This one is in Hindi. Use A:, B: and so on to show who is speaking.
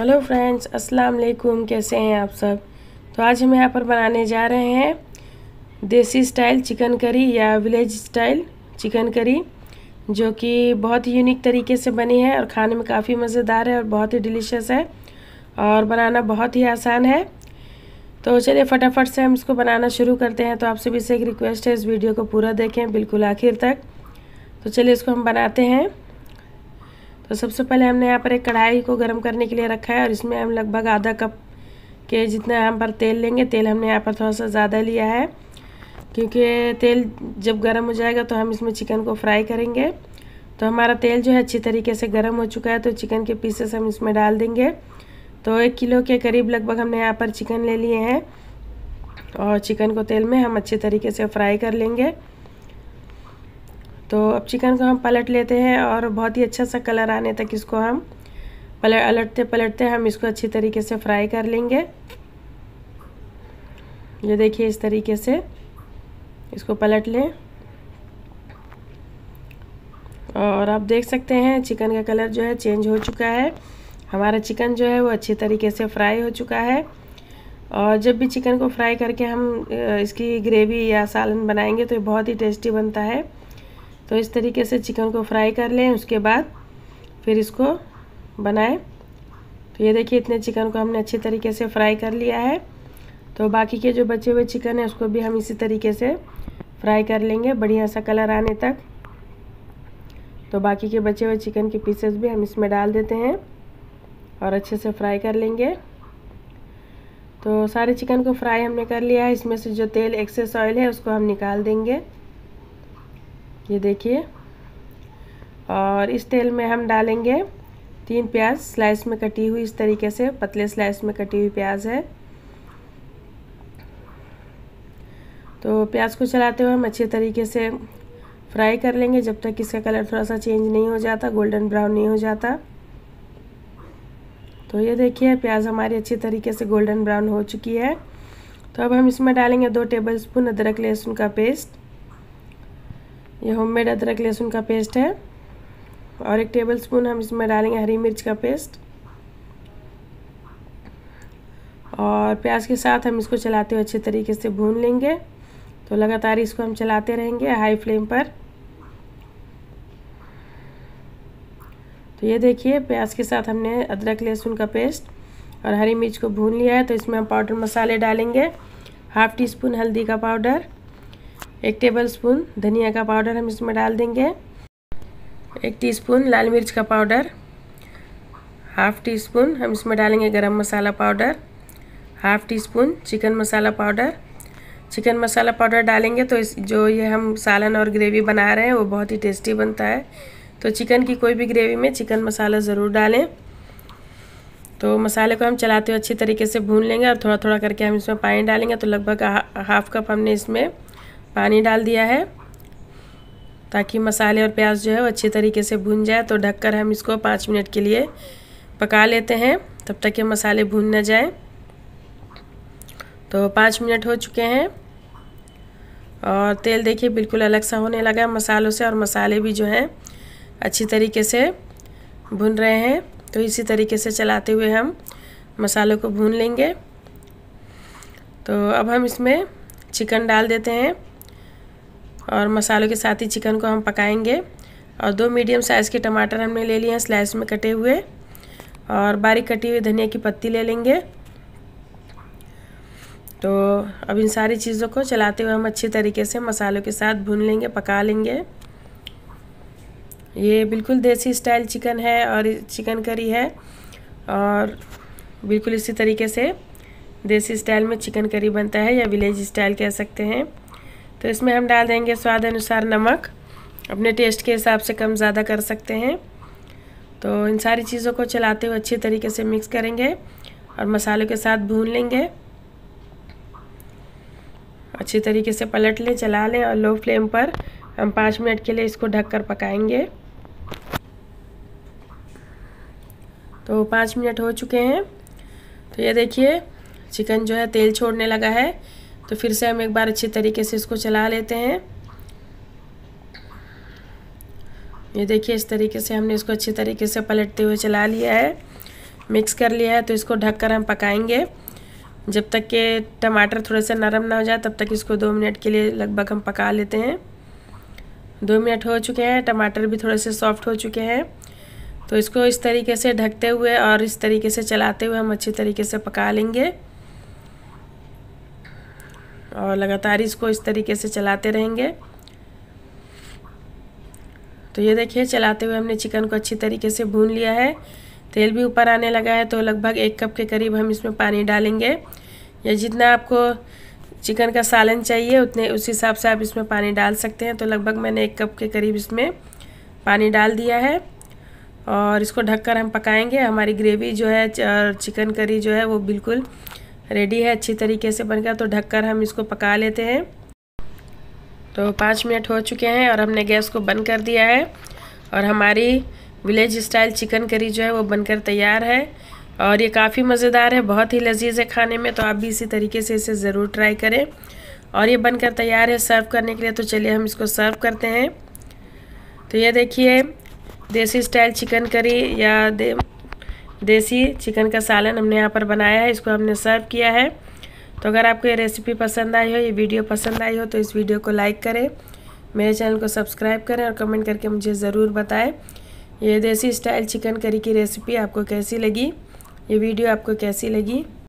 A: हेलो फ्रेंड्स अस्सलाम वालेकुम कैसे हैं आप सब तो आज हम यहाँ पर बनाने जा रहे हैं देसी स्टाइल चिकन करी या विलेज स्टाइल चिकन करी जो कि बहुत ही यूनिक तरीके से बनी है और खाने में काफ़ी मज़ेदार है और बहुत ही डिलीशियस है और बनाना बहुत ही आसान है तो चलिए फटाफट से हम इसको बनाना शुरू करते हैं तो आप सभी से एक रिक्वेस्ट है इस वीडियो को पूरा देखें बिल्कुल आखिर तक तो चलिए इसको हम बनाते हैं तो सबसे पहले हमने यहाँ पर एक कढ़ाई को गर्म करने के लिए रखा है और इसमें हम लगभग आधा कप के जितना यहाँ पर तेल लेंगे तेल हमने यहाँ पर थोड़ा सा ज़्यादा लिया है क्योंकि तेल जब गर्म हो जाएगा तो हम इसमें चिकन को फ्राई करेंगे तो हमारा तेल जो है अच्छी तरीके से गर्म हो चुका है तो चिकन के पीसेस हम इसमें डाल देंगे तो एक किलो के करीब लगभग हमने यहाँ पर चिकन ले लिए हैं और चिकन को तेल में हम अच्छे तरीके से फ्राई कर लेंगे तो अब चिकन को हम पलट लेते हैं और बहुत ही अच्छा सा कलर आने तक इसको हम पलट पलटते पलटते हम इसको अच्छी तरीके से फ्राई कर लेंगे ये देखिए इस तरीके से इसको पलट लें और आप देख सकते हैं चिकन का कलर जो है चेंज हो चुका है हमारा चिकन जो है वो अच्छी तरीके से फ्राई हो चुका है और जब भी चिकन को फ्राई करके हम इसकी ग्रेवी या सालन बनाएंगे तो ये बहुत ही टेस्टी बनता है तो इस तरीके से चिकन को फ्राई कर लें उसके बाद फिर इसको बनाएं तो ये देखिए इतने चिकन को हमने अच्छे तरीके से फ्राई कर लिया है तो बाकी के जो बचे हुए चिकन है उसको भी हम इसी तरीके से फ्राई कर लेंगे बढ़िया सा कलर आने तक तो बाकी के बचे हुए चिकन के पीसेस भी हम इसमें डाल देते हैं और अच्छे से फ्राई कर लेंगे तो सारे चिकन को फ्राई हमने कर लिया है इसमें से जो तेल एक्सेस ऑयल है उसको हम निकाल देंगे ये देखिए और इस तेल में हम डालेंगे तीन प्याज स्लाइस में कटी हुई इस तरीके से पतले स्लाइस में कटी हुई प्याज है तो प्याज को चलाते हुए हम अच्छे तरीके से फ्राई कर लेंगे जब तक इसका कलर थोड़ा सा चेंज नहीं हो जाता गोल्डन ब्राउन नहीं हो जाता तो ये देखिए प्याज हमारी अच्छी तरीके से गोल्डन ब्राउन हो चुकी है तो अब हम इसमें डालेंगे दो टेबल स्पून अदरक लहसुन का पेस्ट ये होममेड अदरक लहसुन का पेस्ट है और एक टेबल स्पून हम इसमें डालेंगे हरी मिर्च का पेस्ट और प्याज के साथ हम इसको चलाते हुए अच्छे तरीके से भून लेंगे तो लगातार इसको हम चलाते रहेंगे हाई फ्लेम पर तो ये देखिए प्याज के साथ हमने अदरक लहसुन का पेस्ट और हरी मिर्च को भून लिया है तो इसमें हम पाउडर मसाले डालेंगे हाफ़ टी स्पून हल्दी का पाउडर एक टेबल स्पून धनिया का पाउडर हम इसमें डाल देंगे एक टीस्पून लाल मिर्च का पाउडर हाफ़ टी स्पून हम इसमें डालेंगे गरम मसाला powder half teaspoon chicken मसाला पाउडर चिकन मसाला पाउडर डालेंगे तो इस जो ये हम सालन और ग्रेवी बना रहे हैं वो बहुत ही टेस्टी बनता है तो चिकन की कोई भी ग्रेवी में चिकन मसाला ज़रूर डालें तो मसाले को हम चलाते हुए अच्छी तरीके से भून लेंगे और थोड़ा थोड़ा करके हम इसमें पानी डालेंगे तो लगभग हाफ कप हमने इसमें पानी डाल दिया है ताकि मसाले और प्याज जो है वो अच्छे तरीके से भून जाए तो ढककर हम इसको पाँच मिनट के लिए पका लेते हैं तब तक ये मसाले भून न जाए तो पाँच मिनट हो चुके हैं और तेल देखिए बिल्कुल अलग सा होने लगा मसालों से और मसाले भी जो हैं अच्छी तरीके से भून रहे हैं तो इसी तरीके से चलाते हुए हम मसालों को भून लेंगे तो अब हम इसमें चिकन डाल देते हैं और मसालों के साथ ही चिकन को हम पकाएंगे और दो मीडियम साइज़ के टमाटर हमने ले लिए हैं स्लाइस में कटे हुए और बारीक कटी हुई धनिया की पत्ती ले लेंगे तो अब इन सारी चीज़ों को चलाते हुए हम अच्छे तरीके से मसालों के साथ भून लेंगे पका लेंगे ये बिल्कुल देसी स्टाइल चिकन है और चिकन करी है और बिल्कुल इसी तरीके से देसी स्टाइल में चिकन करी बनता है या विलेज स्टाइल कह सकते हैं तो इसमें हम डाल देंगे स्वाद अनुसार नमक अपने टेस्ट के हिसाब से कम ज़्यादा कर सकते हैं तो इन सारी चीज़ों को चलाते हुए अच्छे तरीके से मिक्स करेंगे और मसालों के साथ भून लेंगे अच्छी तरीके से पलट लें चला लें और लो फ्लेम पर हम पाँच मिनट के लिए इसको ढककर पकाएंगे तो पाँच मिनट हो चुके हैं तो ये देखिए चिकन जो है तेल छोड़ने लगा है तो फिर से हम एक बार अच्छे तरीके से इसको चला लेते हैं ये देखिए इस तरीके से हमने इसको अच्छे तरीके से पलटते हुए चला लिया है मिक्स कर लिया है तो इसको ढककर हम पकाएंगे जब तक के टमाटर थोड़े से नरम ना हो जाए तब तक इसको दो मिनट के लिए लगभग हम पका लेते हैं दो मिनट हो चुके हैं टमाटर भी थोड़े से सॉफ्ट हो चुके हैं तो इसको इस तरीके से ढकते हुए और इस तरीके से चलाते हुए हम अच्छे तरीके से पका लेंगे और लगातार इसको इस तरीके से चलाते रहेंगे तो ये देखिए चलाते हुए हमने चिकन को अच्छी तरीके से भून लिया है तेल भी ऊपर आने लगा है तो लगभग एक कप के करीब हम इसमें पानी डालेंगे या जितना आपको चिकन का सालन चाहिए उतने उस हिसाब से आप इसमें पानी डाल सकते हैं तो लगभग मैंने एक कप के करीब इसमें पानी डाल दिया है और इसको ढककर हम पकाएंगे हमारी ग्रेवी जो है चिकन करी जो है वो बिल्कुल रेडी है अच्छी तरीके से बन गया तो ढककर हम इसको पका लेते हैं तो पाँच मिनट हो चुके हैं और हमने गैस को बंद कर दिया है और हमारी विलेज स्टाइल चिकन करी जो है वो बनकर तैयार है और ये काफ़ी मज़ेदार है बहुत ही लजीज है खाने में तो आप भी इसी तरीके से इसे ज़रूर ट्राई करें और ये बनकर तैयार है सर्व करने के लिए तो चलिए हम इसको सर्व करते हैं तो ये देखिए देसी स्टाइल चिकन करी या दे देसी चिकन का सालन हमने यहाँ पर बनाया है इसको हमने सर्व किया है तो अगर आपको ये रेसिपी पसंद आई हो ये वीडियो पसंद आई हो तो इस वीडियो को लाइक करें मेरे चैनल को सब्सक्राइब करें और कमेंट करके मुझे ज़रूर बताएं ये देसी स्टाइल चिकन करी की रेसिपी आपको कैसी लगी ये वीडियो आपको कैसी लगी